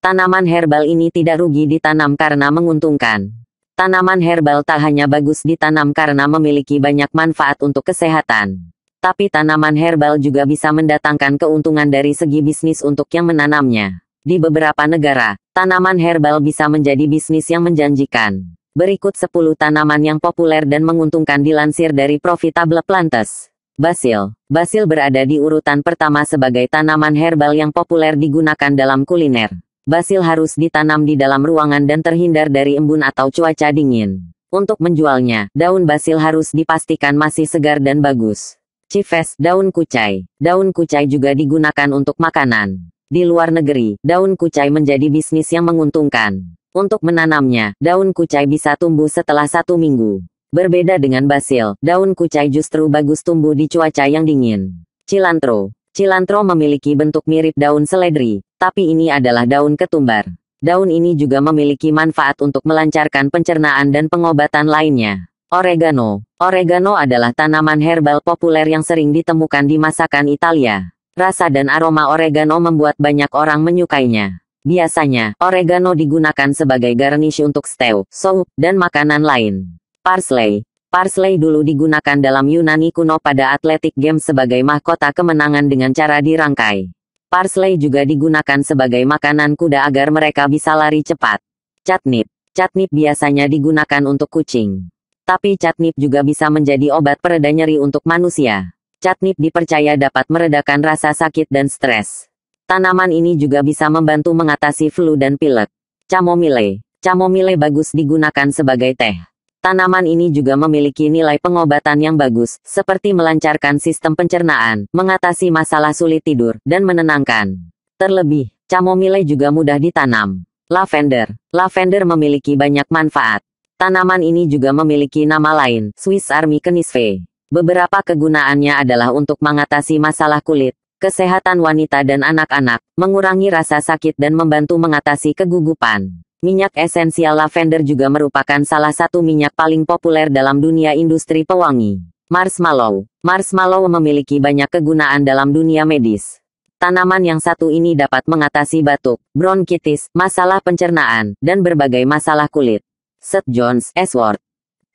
Tanaman herbal ini tidak rugi ditanam karena menguntungkan. Tanaman herbal tak hanya bagus ditanam karena memiliki banyak manfaat untuk kesehatan. Tapi tanaman herbal juga bisa mendatangkan keuntungan dari segi bisnis untuk yang menanamnya. Di beberapa negara, tanaman herbal bisa menjadi bisnis yang menjanjikan. Berikut 10 tanaman yang populer dan menguntungkan dilansir dari Profitable Plantes. Basil. Basil berada di urutan pertama sebagai tanaman herbal yang populer digunakan dalam kuliner basil harus ditanam di dalam ruangan dan terhindar dari embun atau cuaca dingin. Untuk menjualnya, daun basil harus dipastikan masih segar dan bagus. Cives, daun kucai. Daun kucai juga digunakan untuk makanan. Di luar negeri, daun kucai menjadi bisnis yang menguntungkan. Untuk menanamnya, daun kucai bisa tumbuh setelah satu minggu. Berbeda dengan basil, daun kucai justru bagus tumbuh di cuaca yang dingin. Cilantro. Cilantro memiliki bentuk mirip daun seledri, tapi ini adalah daun ketumbar. Daun ini juga memiliki manfaat untuk melancarkan pencernaan dan pengobatan lainnya. Oregano. Oregano adalah tanaman herbal populer yang sering ditemukan di masakan Italia. Rasa dan aroma oregano membuat banyak orang menyukainya. Biasanya, oregano digunakan sebagai garnish untuk stew, soup, dan makanan lain. Parsley. Parsley dulu digunakan dalam Yunani kuno pada Athletic Games sebagai mahkota kemenangan dengan cara dirangkai. Parsley juga digunakan sebagai makanan kuda agar mereka bisa lari cepat. Catnip. Catnip biasanya digunakan untuk kucing. Tapi catnip juga bisa menjadi obat pereda nyeri untuk manusia. Catnip dipercaya dapat meredakan rasa sakit dan stres. Tanaman ini juga bisa membantu mengatasi flu dan pilek. Chamomile. Chamomile bagus digunakan sebagai teh. Tanaman ini juga memiliki nilai pengobatan yang bagus, seperti melancarkan sistem pencernaan, mengatasi masalah sulit tidur, dan menenangkan. Terlebih, camomile juga mudah ditanam. Lavender. Lavender memiliki banyak manfaat. Tanaman ini juga memiliki nama lain, Swiss Army Kenisve. Beberapa kegunaannya adalah untuk mengatasi masalah kulit, kesehatan wanita dan anak-anak, mengurangi rasa sakit dan membantu mengatasi kegugupan. Minyak esensial lavender juga merupakan salah satu minyak paling populer dalam dunia industri pewangi. Marshmallow. Marshmallow memiliki banyak kegunaan dalam dunia medis. Tanaman yang satu ini dapat mengatasi batuk, bronkitis, masalah pencernaan, dan berbagai masalah kulit. Seth Jones, Esworth.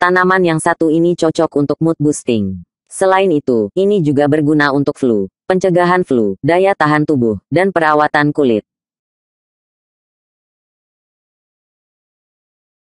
Tanaman yang satu ini cocok untuk mood boosting. Selain itu, ini juga berguna untuk flu, pencegahan flu, daya tahan tubuh, dan perawatan kulit.